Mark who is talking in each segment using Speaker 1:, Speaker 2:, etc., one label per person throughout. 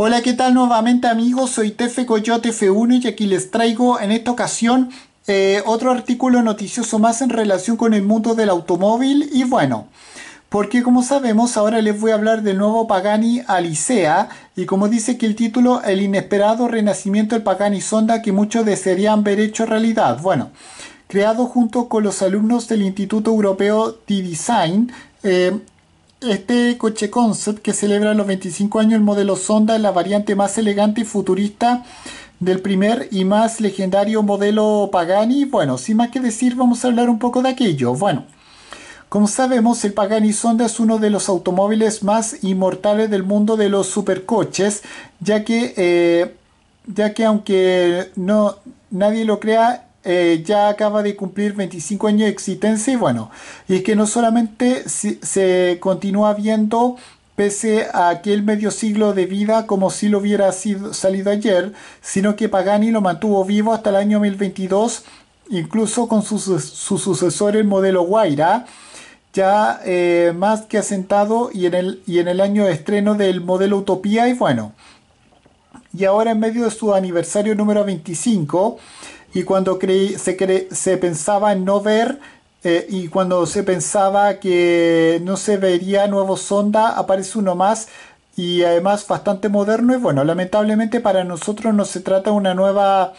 Speaker 1: Hola, ¿qué tal nuevamente amigos? Soy Tefe Coyote F1 y aquí les traigo en esta ocasión eh, otro artículo noticioso más en relación con el mundo del automóvil y bueno, porque como sabemos ahora les voy a hablar del nuevo Pagani Alicea y como dice que el título El inesperado renacimiento del Pagani Sonda que muchos desearían ver hecho realidad. Bueno, creado junto con los alumnos del Instituto Europeo de Design, eh, este coche concept que celebra los 25 años el modelo Sonda es la variante más elegante y futurista del primer y más legendario modelo Pagani. Bueno, sin más que decir, vamos a hablar un poco de aquello. Bueno, como sabemos, el Pagani Sonda es uno de los automóviles más inmortales del mundo de los supercoches, ya que, eh, ya que aunque no, nadie lo crea, eh, ya acaba de cumplir 25 años de existencia y bueno, y es que no solamente se, continúa viendo pese a aquel medio siglo de vida como si lo hubiera salido ayer, sino que Pagani lo mantuvo vivo hasta el año 2022 incluso con su, sucesor el modelo Guaira, ya eh, más que asentado y en, el, y en el año de estreno del modelo Utopía y bueno. Y ahora en medio de su aniversario número 25, y cuando se, se pensaba en no ver eh, y cuando se pensaba que no se vería nuevo sonda aparece uno más y además bastante moderno y bueno lamentablemente para nosotros no se trata de una nueva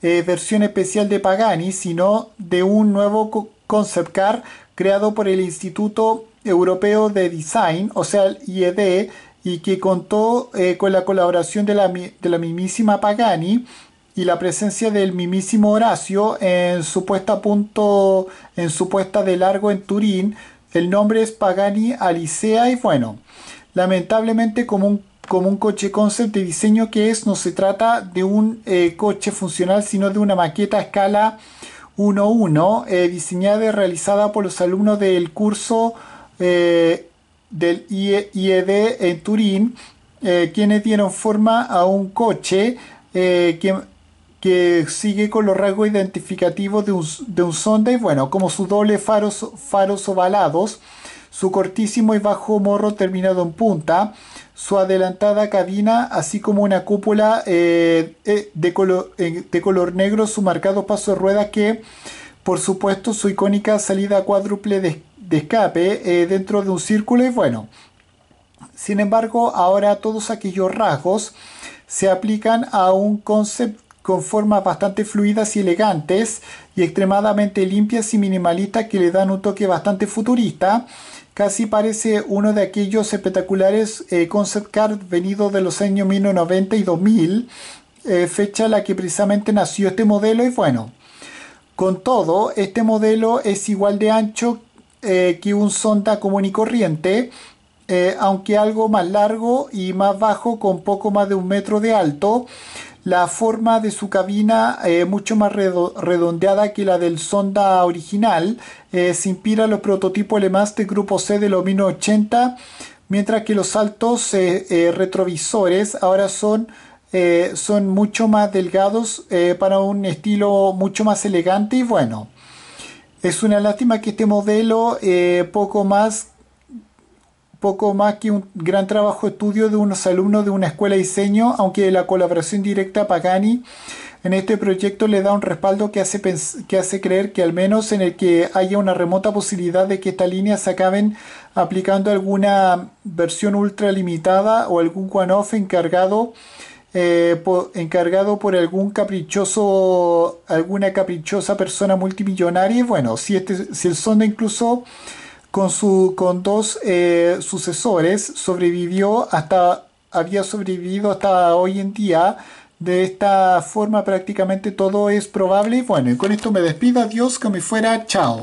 Speaker 1: eh, versión especial de Pagani sino de un nuevo concept car creado por el Instituto Europeo de Design o sea el IED y que contó eh, con la colaboración de la, de la mismísima Pagani y la presencia del mimísimo Horacio en supuesta punto, en su de largo en Turín. El nombre es Pagani Alicea y bueno, lamentablemente como un, como un coche concept de diseño que es, no se trata de un eh, coche funcional, sino de una maqueta a escala 1-1 eh, diseñada y realizada por los alumnos del curso eh, del IED e en Turín, quienes dieron forma a un coche que que sigue con los rasgos identificativos de un, de sonda y bueno, como sus doble faros, faros ovalados, su cortísimo y bajo morro terminado en punta, su adelantada cabina, así como una cúpula eh, eh, de, color, eh, de color negro, su marcado paso de rueda que, por supuesto, su icónica salida cuádruple de, escape dentro de un círculo y bueno. Sin embargo, ahora todos aquellos rasgos se aplican a un concepto con formas bastante fluidas y elegantes y extremadamente limpias y minimalistas que le dan un toque bastante futurista. Casi parece uno de aquellos espectaculares eh, concept cars venidos de los años 1990 y 2000, eh, fecha en la que precisamente nació este modelo y bueno, con todo, este modelo es igual de ancho eh, que un sonda común y corriente, aunque algo más largo y más bajo con poco más de un metro de alto la forma de su cabina es eh, mucho más redondeada que la del sonda original eh, se inspira los prototipos alemanes de grupo C de los 80. mientras que los altos eh, retrovisores ahora son son mucho más delgados para un estilo mucho más elegante y bueno es una lástima que este modelo poco más poco más que un gran trabajo estudio de unos alumnos de una escuela de diseño, aunque la colaboración directa Pagani en este proyecto le da un respaldo que hace, que hace creer que al menos en el que haya una remota posibilidad de que esta línea se acaben aplicando alguna versión ultra limitada o algún one-off encargado, eh, por, encargado por algún caprichoso, alguna caprichosa persona multimillonaria. bueno, si, este, si el sonde incluso con, su, con dos eh, sucesores, sobrevivió hasta, había sobrevivido hasta hoy en día. De esta forma prácticamente todo es probable. Y bueno, y con esto me despido. Adiós, que me fuera. Chao.